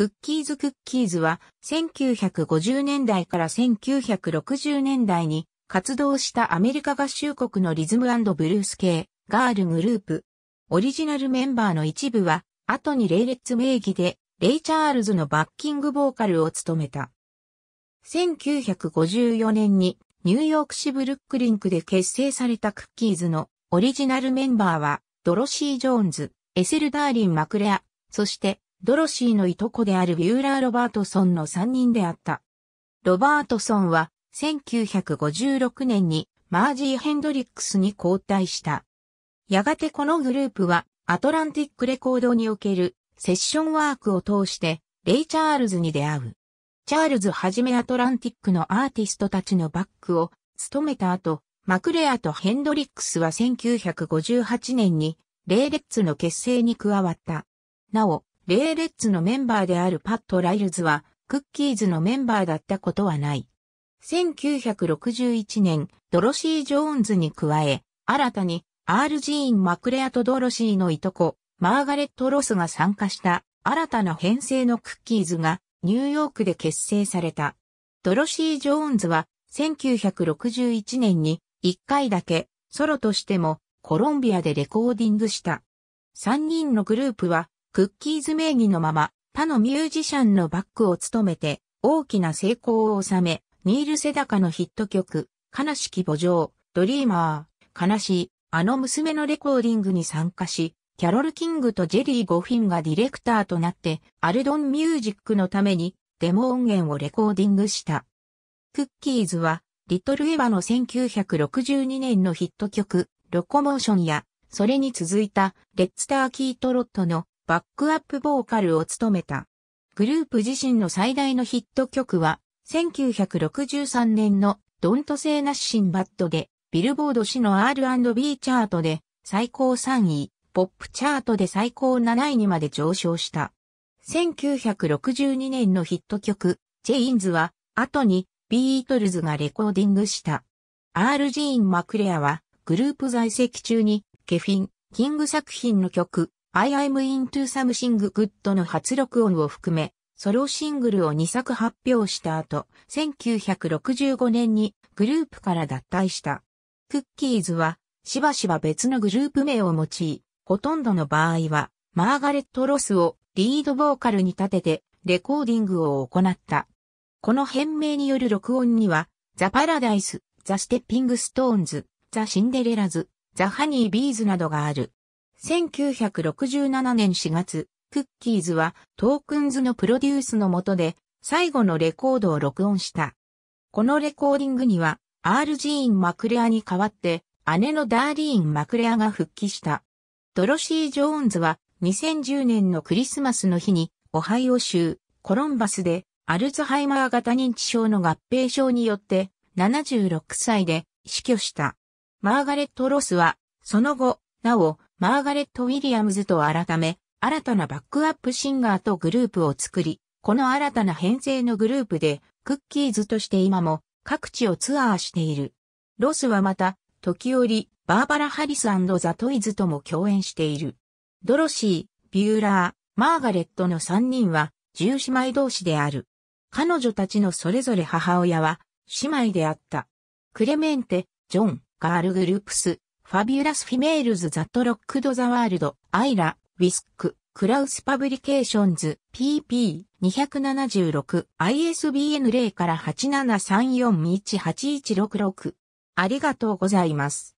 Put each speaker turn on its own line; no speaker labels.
クッキーズ・クッキーズは1950年代から1960年代に活動したアメリカ合衆国のリズムブルース系ガールグループ。オリジナルメンバーの一部は後にレイレッツ名義でレイ・チャールズのバッキングボーカルを務めた。1954年にニューヨーク市ブルックリンクで結成されたクッキーズのオリジナルメンバーはドロシー・ジョーンズ、エセル・ダーリン・マクレア、そしてドロシーのいとこであるビューラー・ロバートソンの3人であった。ロバートソンは1956年にマージー・ヘンドリックスに交代した。やがてこのグループはアトランティックレコードにおけるセッションワークを通してレイ・チャールズに出会う。チャールズはじめアトランティックのアーティストたちのバックを務めた後、マクレアとヘンドリックスは1958年にレイレッツの結成に加わった。なお、レーレッツのメンバーであるパット・ライルズは、クッキーズのメンバーだったことはない。1961年、ドロシー・ジョーンズに加え、新たに、アール・ジーン・マクレアとドロシーのいとこ、マーガレット・ロスが参加した新たな編成のクッキーズがニューヨークで結成された。ドロシー・ジョーンズは1961年に1回だけソロとしてもコロンビアでレコーディングした。3人のグループはクッキーズ名義のまま、他のミュージシャンのバックを務めて、大きな成功を収め、ニール・セダカのヒット曲、悲しき母場、ドリーマー、悲しい、あの娘のレコーディングに参加し、キャロル・キングとジェリー・ゴフィンがディレクターとなって、アルドン・ミュージックのために、デモ音源をレコーディングした。クッキーズは、リトル・エヴァの1962年のヒット曲、ロコモーションや、それに続いた、レッツ・ター・キートロットのバックアップボーカルを務めた。グループ自身の最大のヒット曲は、1963年のドントセーナッシンバッドで、ビルボード氏の R&B チャートで最高3位、ポップチャートで最高7位にまで上昇した。1962年のヒット曲、チェインズは、後にビートルズがレコーディングした。R. ジーン・マクレアは、グループ在籍中に、ケフィン、キング作品の曲、I am into something good の初録音を含め、ソロシングルを2作発表した後、1965年にグループから脱退した。クッキーズは、しばしば別のグループ名を用い、ほとんどの場合は、マーガレット・ロスをリードボーカルに立てて、レコーディングを行った。この変名による録音には、ザ・パラダイス、ザ・ステッピング・ストーンズ、ザ・シンデレラズ、ザ・ハニー・ビーズなどがある。1967年4月、クッキーズはトークンズのプロデュースの下で最後のレコードを録音した。このレコーディングには、アール・ジーン・マクレアに代わって、姉のダーリーン・マクレアが復帰した。ドロシー・ジョーンズは2010年のクリスマスの日に、オハイオ州コロンバスでアルツハイマー型認知症の合併症によって76歳で死去した。マーガレット・ロスはその後、なおマーガレット・ウィリアムズと改め、新たなバックアップシンガーとグループを作り、この新たな編成のグループで、クッキーズとして今も各地をツアーしている。ロスはまた、時折、バーバラ・ハリスザ・トイズとも共演している。ドロシー、ビューラー、マーガレットの3人は、十姉妹同士である。彼女たちのそれぞれ母親は、姉妹であった。クレメンテ、ジョン、ガールグループス、ファビュラス・フィメールズ・ザット・ロックド・ザ・ワールド、アイラ、ウィスク、クラウス・パブリケーションズ、PP276、ISBN0 から873418166。ありがとうございます。